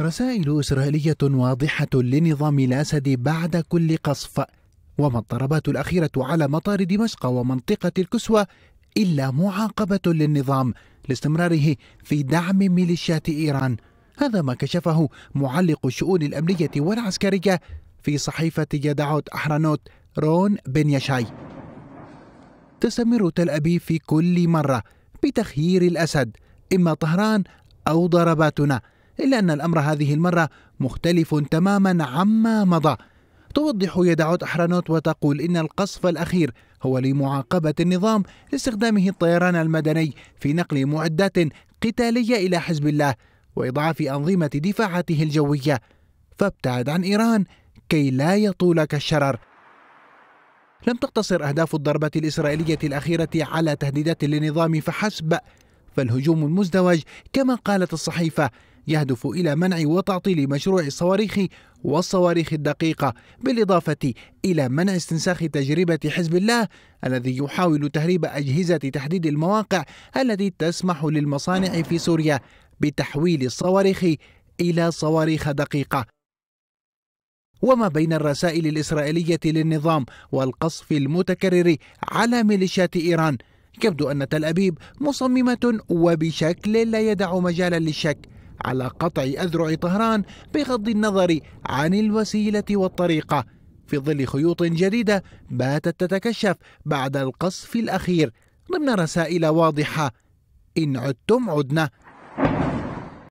رسائل إسرائيلية واضحة لنظام الأسد بعد كل قصف وما الضربات الأخيرة على مطار دمشق ومنطقة الكسوة إلا معاقبة للنظام لاستمراره في دعم ميليشيات إيران هذا ما كشفه معلق الشؤون الأمنية والعسكرية في صحيفة يدعوت أحرانوت رون بن يشاي تستمر تل أبيب في كل مرة بتخيير الأسد إما طهران أو ضرباتنا إلا أن الأمر هذه المرة مختلف تماما عما مضى توضح يدعوت أحرانوت وتقول إن القصف الأخير هو لمعاقبة النظام لاستخدامه الطيران المدني في نقل معدات قتالية إلى حزب الله وإضعاف أنظمة دفاعاته الجوية فابتعد عن إيران كي لا يطولك الشرر لم تقتصر أهداف الضربة الإسرائيلية الأخيرة على تهديدات للنظام فحسب فالهجوم المزدوج كما قالت الصحيفة يهدف إلى منع وتعطيل مشروع الصواريخ والصواريخ الدقيقة بالإضافة إلى منع استنساخ تجربة حزب الله الذي يحاول تهريب أجهزة تحديد المواقع التي تسمح للمصانع في سوريا بتحويل الصواريخ إلى صواريخ دقيقة وما بين الرسائل الإسرائيلية للنظام والقصف المتكرر على ميليشيات إيران يبدو أن تل أبيب مصممة وبشكل لا يدع مجالا للشك على قطع أذرع طهران بغض النظر عن الوسيلة والطريقة في ظل خيوط جديدة باتت تتكشف بعد القصف الأخير ضمن رسائل واضحة إن عدتم عدنا